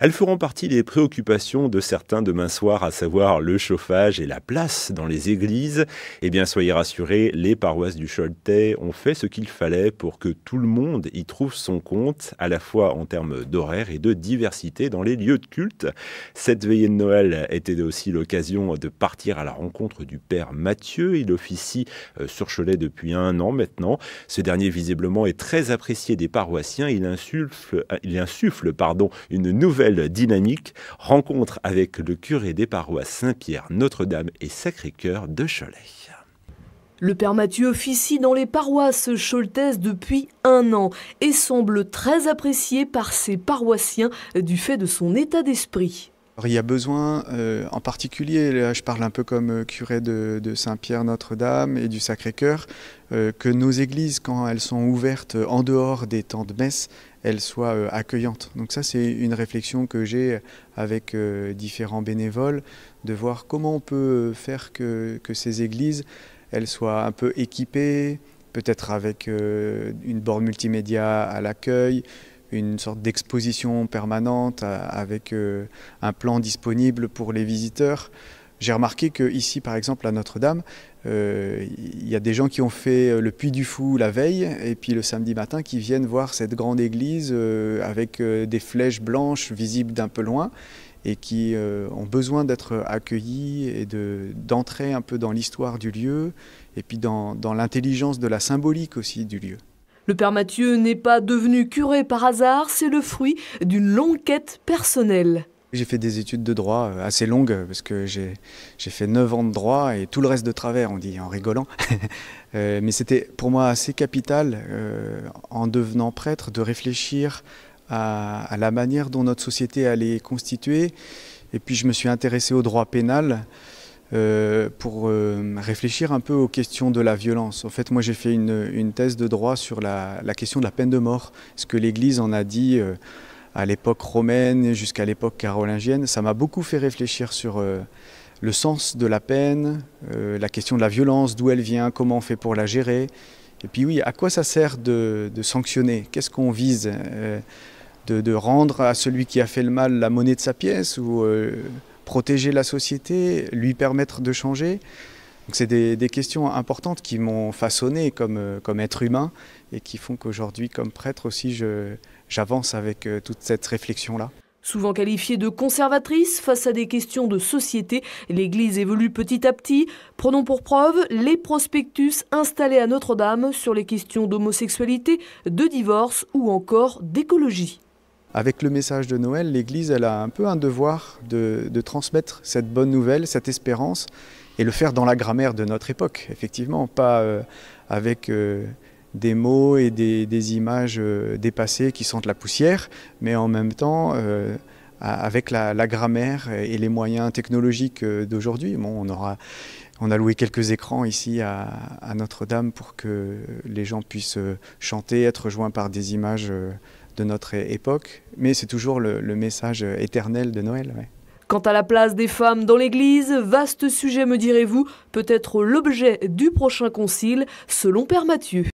Elles feront partie des préoccupations de certains demain soir, à savoir le chauffage et la place dans les églises. Eh bien, soyez rassurés, les paroisses du Choletais ont fait ce qu'il fallait pour que tout le monde y trouve son compte, à la fois en termes d'horaire et de diversité dans les lieux de culte. Cette veillée de Noël était aussi l'occasion de partir à la rencontre du père Mathieu. Il officie euh, sur Cholet depuis un an maintenant. Ce dernier, visiblement, est très apprécié des paroissiens. Il insuffle, euh, il insuffle pardon, une nouvelle dynamique. Rencontre avec le curé des paroisses Saint-Pierre, Notre-Dame et Sacré-Cœur de Cholet. Le père Mathieu officie dans les paroisses choltaises depuis un an et semble très apprécié par ses paroissiens du fait de son état d'esprit il y a besoin, euh, en particulier, je parle un peu comme euh, curé de, Saint-Pierre Notre-Dame et du Sacré-Cœur, euh, que nos églises, quand elles sont ouvertes en dehors des temps de messe, elles soient accueillantes. Donc ça, c'est une réflexion que j'ai avec différents bénévoles, de voir comment on peut faire que, que ces églises, elles soient un peu équipées, peut-être avec une borne multimédia à l'accueil, une sorte d'exposition permanente euh, avec euh, un plan disponible pour les visiteurs. J'ai remarqué qu'ici, par exemple, à Notre-Dame, euh, il y a des gens qui ont fait le Puy du Fou la veille et puis le samedi matin qui viennent voir cette grande église avec des flèches blanches visibles d'un peu loin et qui ont besoin d'être accueillis et d'entrer un peu dans l'histoire du lieu et puis dans l'intelligence de la symbolique aussi du lieu. Le Père Mathieu n'est pas devenu curé par hasard, c'est le fruit d'une longue quête personnelle. J'ai fait des études de droit euh, assez longues, parce que j'ai fait 9 ans de droit et tout le reste de travers, on dit en rigolant. Euh, mais c'était pour moi assez capital, euh, en devenant prêtre, de réfléchir à, la manière dont notre société allait constituer. Et puis je me suis intéressé au droit pénal. Euh, pour euh, réfléchir un peu aux questions de la violence. En fait, moi, j'ai fait une, thèse de droit sur la, question de la peine de mort, ce que l'Église en a dit euh, à l'époque romaine jusqu'à l'époque carolingienne. Ça m'a beaucoup fait réfléchir sur le sens de la peine, la question de la violence, d'où elle vient, comment on fait pour la gérer. Et puis oui, à quoi ça sert de, sanctionner Qu'est-ce qu'on vise de, de, rendre à celui qui a fait le mal la monnaie de sa pièce ou protéger la société, lui permettre de changer. c'est des, questions importantes qui m'ont façonné comme, euh, comme être humain et qui font qu'aujourd'hui, comme prêtre aussi, j'avance avec euh, toute cette réflexion-là. Souvent qualifiée de conservatrice face à des questions de société, l'Église évolue petit à petit. Prenons pour preuve les prospectus installés à Notre-Dame sur les questions d'homosexualité, de divorce ou encore d'écologie avec le message de Noël, l'Église, elle a un peu un devoir de, transmettre cette bonne nouvelle, cette espérance, et le faire dans la grammaire de notre époque, effectivement, pas euh, avec euh, des mots et des, images euh, dépassées qui sentent la poussière, mais en même temps, avec la, grammaire et les moyens technologiques d'aujourd'hui. on aura... On a loué quelques écrans ici à, à Notre-Dame pour que les gens puissent chanter, être joints par des images de notre époque, mais c'est toujours le, message euh, éternel de Noël. Quant à la place des femmes dans l'Église, vaste sujet me direz-vous, peut-être l'objet du prochain concile, selon Père Mathieu.